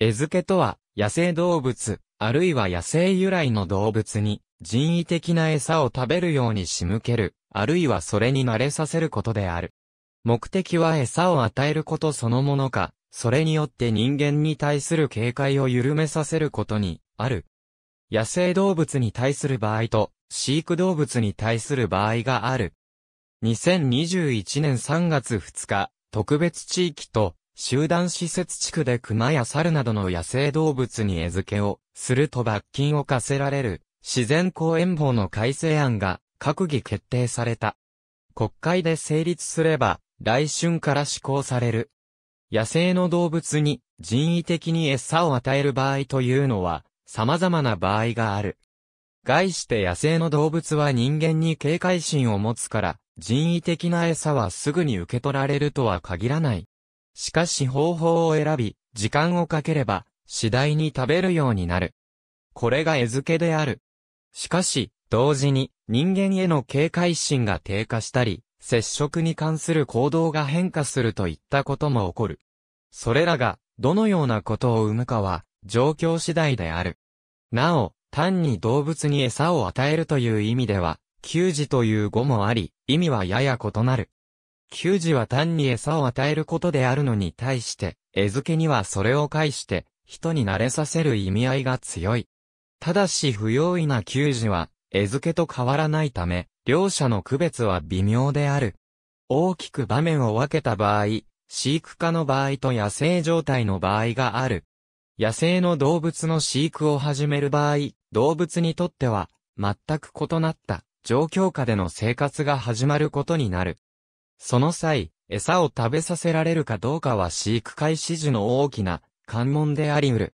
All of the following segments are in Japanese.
餌付けとは、野生動物、あるいは野生由来の動物に、人為的な餌を食べるように仕向ける、あるいはそれに慣れさせることである。目的は餌を与えることそのものか、それによって人間に対する警戒を緩めさせることに、ある。野生動物に対する場合と、飼育動物に対する場合がある。2021年3月2日、特別地域と集団施設地区で熊や猿などの野生動物に餌付けをすると罰金を課せられる自然公園法の改正案が閣議決定された。国会で成立すれば来春から施行される。野生の動物に人為的に餌を与える場合というのは様々な場合がある。概して野生の動物は人間に警戒心を持つから人為的な餌はすぐに受け取られるとは限らないしかし方法を選び、時間をかければ、次第に食べるようになる。これが餌付けである。しかし、同時に人間への警戒心が低下したり、接触に関する行動が変化するといったことも起こる。それらが、どのようなことを生むかは、状況次第である。なお、単に動物に餌を与えるという意味では、給餌という語もあり、意味はやや異なる。給仕は単に餌を与えることであるのに対して、餌付けにはそれを介して、人に慣れさせる意味合いが強い。ただし不用意な給仕は、餌付けと変わらないため、両者の区別は微妙である。大きく場面を分けた場合、飼育家の場合と野生状態の場合がある。野生の動物の飼育を始める場合、動物にとっては、全く異なった、状況下での生活が始まることになる。その際、餌を食べさせられるかどうかは飼育開始時の大きな関門であり得る。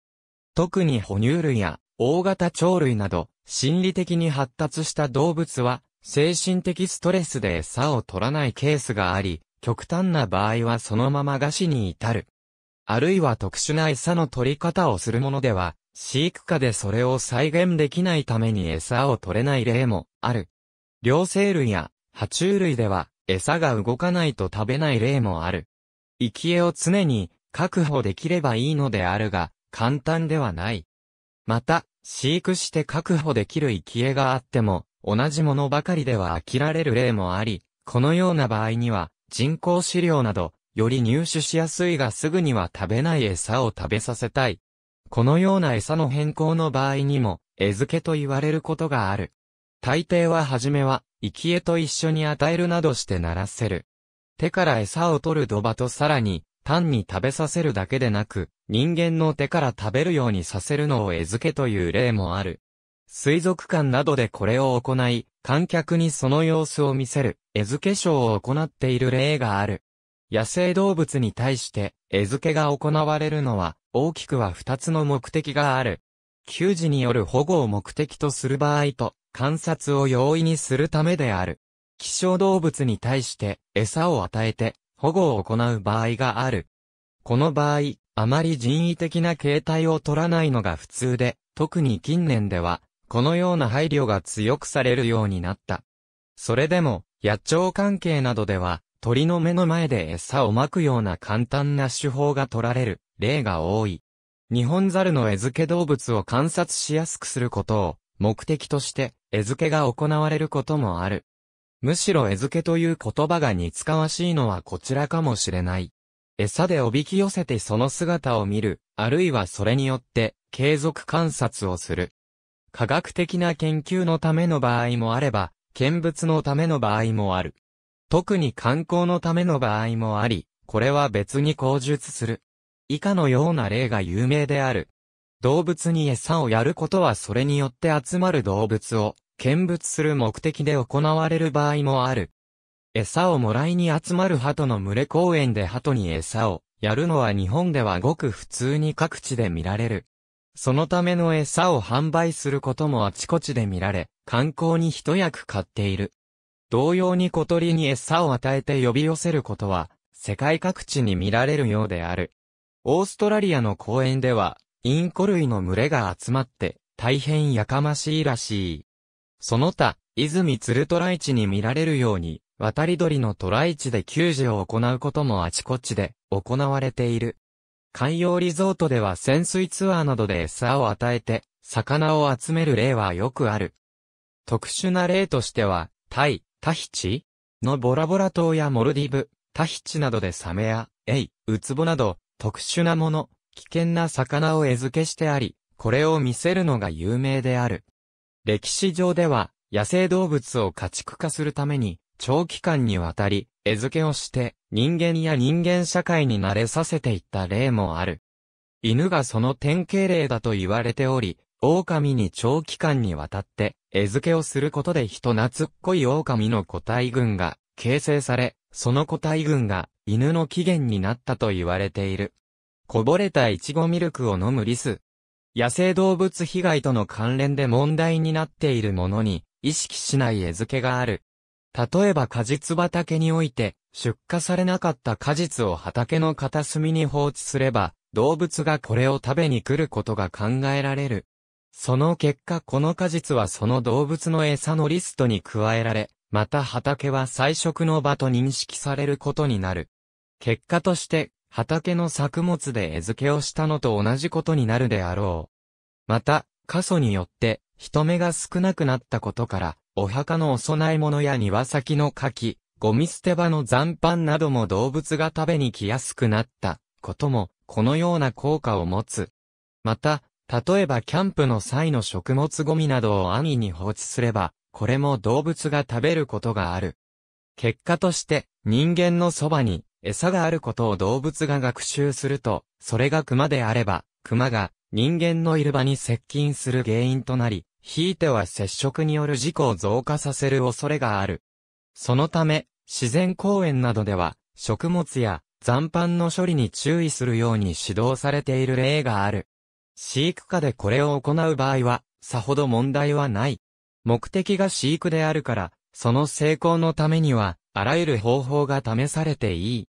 特に哺乳類や大型鳥類など、心理的に発達した動物は、精神的ストレスで餌を取らないケースがあり、極端な場合はそのまま餓死に至る。あるいは特殊な餌の取り方をするものでは、飼育下でそれを再現できないために餌を取れない例もある。両生類や爬虫類では、餌が動かないと食べない例もある。生き餌を常に確保できればいいのであるが、簡単ではない。また、飼育して確保できる生き餌があっても、同じものばかりでは飽きられる例もあり、このような場合には、人工飼料など、より入手しやすいがすぐには食べない餌を食べさせたい。このような餌の変更の場合にも、餌付けと言われることがある。大抵は初めは、生き餌と一緒に与えるなどして鳴らせる。手から餌を取るドバとさらに、単に食べさせるだけでなく、人間の手から食べるようにさせるのを餌付けという例もある。水族館などでこれを行い、観客にその様子を見せる、餌付けショーを行っている例がある。野生動物に対して、餌付けが行われるのは、大きくは二つの目的がある。給仕による保護を目的とする場合と、観察を容易にするためである。希少動物に対して餌を与えて保護を行う場合がある。この場合、あまり人為的な形態を取らないのが普通で、特に近年では、このような配慮が強くされるようになった。それでも、野鳥関係などでは、鳥の目の前で餌をまくような簡単な手法が取られる例が多い。日本猿の餌付け動物を観察しやすくすることを目的として餌付けが行われることもある。むしろ餌付けという言葉が似つかわしいのはこちらかもしれない。餌でおびき寄せてその姿を見る、あるいはそれによって継続観察をする。科学的な研究のための場合もあれば、見物のための場合もある。特に観光のための場合もあり、これは別に口述する。以下のような例が有名である。動物に餌をやることはそれによって集まる動物を見物する目的で行われる場合もある。餌をもらいに集まる鳩の群れ公園で鳩に餌をやるのは日本ではごく普通に各地で見られる。そのための餌を販売することもあちこちで見られ、観光に一役買っている。同様に小鳥に餌を与えて呼び寄せることは、世界各地に見られるようである。オーストラリアの公園では、インコ類の群れが集まって、大変やかましいらしい。その他、泉鶴トライチに見られるように、渡り鳥のトライチで給仕を行うこともあちこちで行われている。海洋リゾートでは潜水ツアーなどで餌を与えて、魚を集める例はよくある。特殊な例としては、タイ、タヒチのボラボラ島やモルディブ、タヒチなどでサメや、エイ、ウツボなど、特殊なもの、危険な魚を餌付けしてあり、これを見せるのが有名である。歴史上では、野生動物を家畜化するために、長期間にわたり、餌付けをして、人間や人間社会に慣れさせていった例もある。犬がその典型例だと言われており、狼に長期間にわたって、餌付けをすることで人懐っこい狼の個体群が形成され、その個体群が犬の起源になったと言われている。こぼれたイチゴミルクを飲むリス。野生動物被害との関連で問題になっているものに、意識しない餌付けがある。例えば果実畑において、出荷されなかった果実を畑の片隅に放置すれば、動物がこれを食べに来ることが考えられる。その結果この果実はその動物の餌のリストに加えられ、また畑は菜食の場と認識されることになる。結果として畑の作物で餌付けをしたのと同じことになるであろう。また、過疎によって、人目が少なくなったことから、お墓のお供え物や庭先の柿、ゴミ捨て場の残飯なども動物が食べに来やすくなったことも、このような効果を持つ。また、例えばキャンプの際の食物ゴミなどを安易に放置すれば、これも動物が食べることがある。結果として、人間のそばに餌があることを動物が学習すると、それが熊であれば、熊が人間のいる場に接近する原因となり、ひいては接触による事故を増加させる恐れがある。そのため、自然公園などでは、食物や残飯の処理に注意するように指導されている例がある。飼育下でこれを行う場合は、さほど問題はない。目的が飼育であるから、その成功のためには、あらゆる方法が試されていい。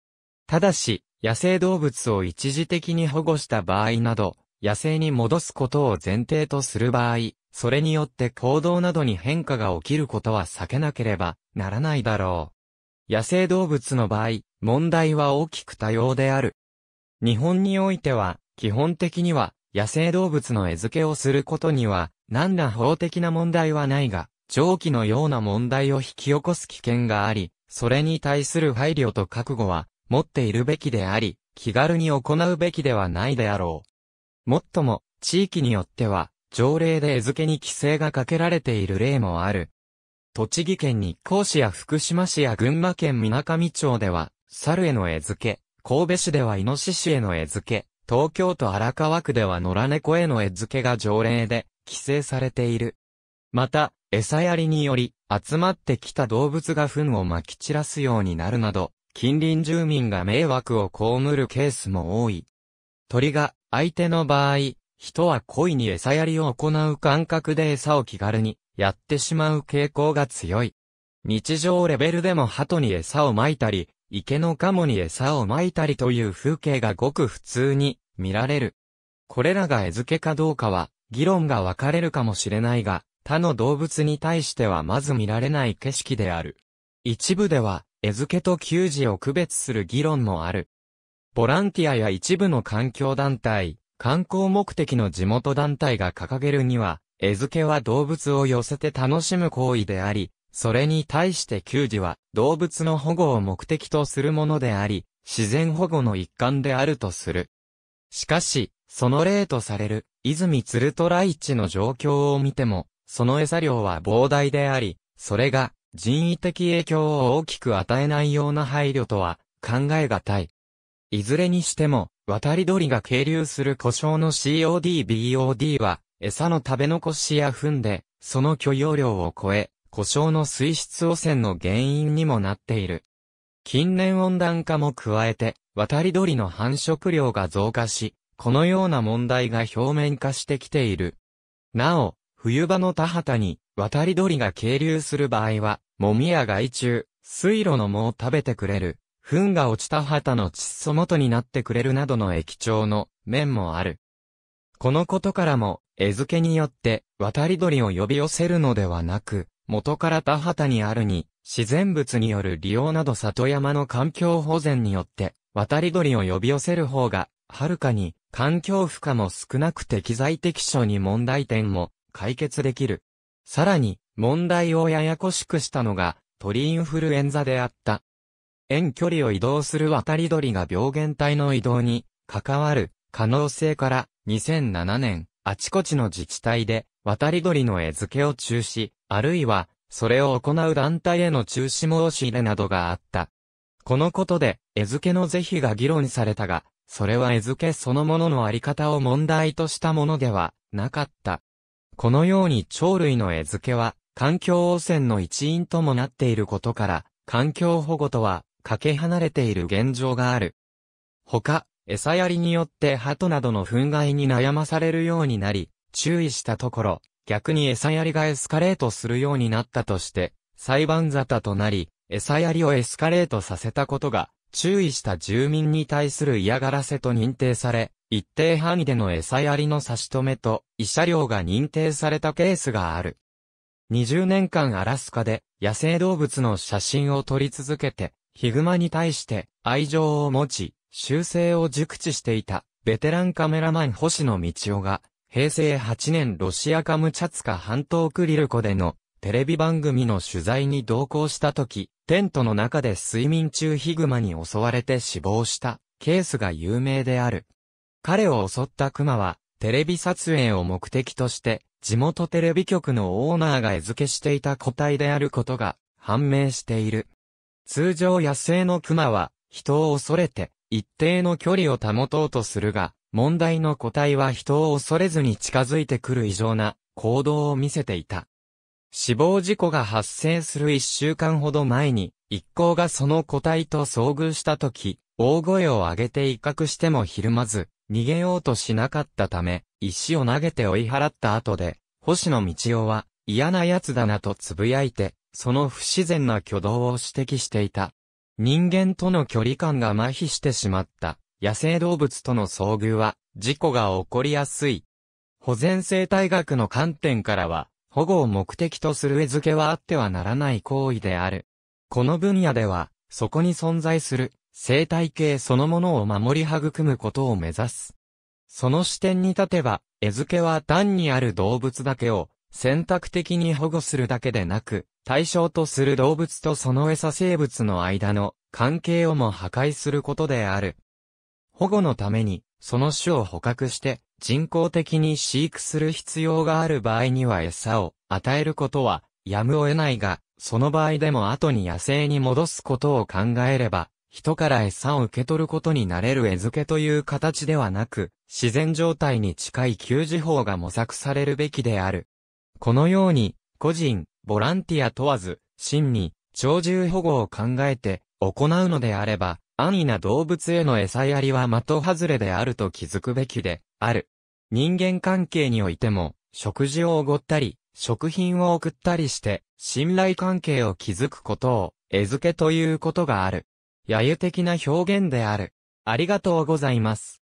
ただし、野生動物を一時的に保護した場合など、野生に戻すことを前提とする場合、それによって行動などに変化が起きることは避けなければならないだろう。野生動物の場合、問題は大きく多様である。日本においては、基本的には、野生動物の餌付けをすることには、何ら法的な問題はないが、上記のような問題を引き起こす危険があり、それに対する配慮と覚悟は、持っているべきであり、気軽に行うべきではないであろう。もっとも、地域によっては、条例で餌付けに規制がかけられている例もある。栃木県日光市や福島市や群馬県水上町では、猿への餌付け、神戸市ではイノシシへの餌付け、東京都荒川区では野良猫への餌付けが条例で規制されている。また、餌やりにより、集まってきた動物が糞を撒き散らすようになるなど、近隣住民が迷惑を被るケースも多い。鳥が相手の場合、人は恋に餌やりを行う感覚で餌を気軽にやってしまう傾向が強い。日常レベルでも鳩に餌をまいたり、池のカモに餌をまいたりという風景がごく普通に見られる。これらが餌付けかどうかは議論が分かれるかもしれないが、他の動物に対してはまず見られない景色である。一部では餌付けと給餌を区別する議論もある。ボランティアや一部の環境団体、観光目的の地元団体が掲げるには、餌付けは動物を寄せて楽しむ行為であり、それに対して給餌は動物の保護を目的とするものであり、自然保護の一環であるとする。しかし、その例とされる、泉鶴とライチの状況を見ても、その餌量は膨大であり、それが人為的影響を大きく与えないような配慮とは考えがたい。いずれにしても、渡り鳥が経流する故障の COD-BOD は、餌の食べ残しや糞で、その許容量を超え、故障の水質汚染の原因にもなっている。近年温暖化も加えて、渡り鳥の繁殖量が増加し、このような問題が表面化してきている。なお、冬場の田畑に、渡り鳥が渓流する場合は、もみや害虫、水路の藻を食べてくれる、糞が落ちた旗の窒素元になってくれるなどの液腸の面もある。このことからも、餌付けによって渡り鳥を呼び寄せるのではなく、元から田畑にあるに、自然物による利用など里山の環境保全によって、渡り鳥を呼び寄せる方が、はるかに、環境負荷も少なく適材適所に問題点も解決できる。さらに、問題をややこしくしたのが、鳥インフルエンザであった。遠距離を移動する渡り鳥が病原体の移動に関わる可能性から2007年、あちこちの自治体で渡り鳥の餌付けを中止、あるいはそれを行う団体への中止申し入れなどがあった。このことで餌付けの是非が議論されたが、それは餌付けそのもののあり方を問題としたものではなかった。このように鳥類の餌付けは、環境汚染の一因ともなっていることから、環境保護とは、かけ離れている現状がある。他、餌やりによって鳩などの憤慨に悩まされるようになり、注意したところ、逆に餌やりがエスカレートするようになったとして、裁判沙汰となり、餌やりをエスカレートさせたことが、注意した住民に対する嫌がらせと認定され、一定範囲での餌やりの差し止めと、慰謝料が認定されたケースがある。20年間アラスカで野生動物の写真を撮り続けて、ヒグマに対して愛情を持ち、修正を熟知していたベテランカメラマン星野道夫が、平成8年ロシアカムチャツカ半島クリルコでのテレビ番組の取材に同行した時、テントの中で睡眠中ヒグマに襲われて死亡したケースが有名である。彼を襲った熊は、テレビ撮影を目的として、地元テレビ局のオーナーが餌付けしていた個体であることが判明している。通常野生の熊は、人を恐れて、一定の距離を保とうとするが、問題の個体は人を恐れずに近づいてくる異常な行動を見せていた。死亡事故が発生する一週間ほど前に、一行がその個体と遭遇した時、大声を上げて威嚇してもひるまず、逃げようとしなかったため、石を投げて追い払った後で、星野道夫は嫌な奴だなと呟いて、その不自然な挙動を指摘していた。人間との距離感が麻痺してしまった野生動物との遭遇は事故が起こりやすい。保全生態学の観点からは保護を目的とする餌付けはあってはならない行為である。この分野ではそこに存在する生態系そのものを守り育むことを目指す。その視点に立てば、餌付けは単にある動物だけを選択的に保護するだけでなく、対象とする動物とその餌生物の間の関係をも破壊することである。保護のために、その種を捕獲して人工的に飼育する必要がある場合には餌を与えることはやむを得ないが、その場合でも後に野生に戻すことを考えれば、人から餌を受け取ることになれる餌付けという形ではなく、自然状態に近い給餌法が模索されるべきである。このように、個人、ボランティア問わず、真に、鳥獣保護を考えて、行うのであれば、安易な動物への餌やりは的外れであると気づくべきで、ある。人間関係においても、食事をおごったり、食品を送ったりして、信頼関係を築くことを、餌付けということがある。揶揄的な表現である。ありがとうございます。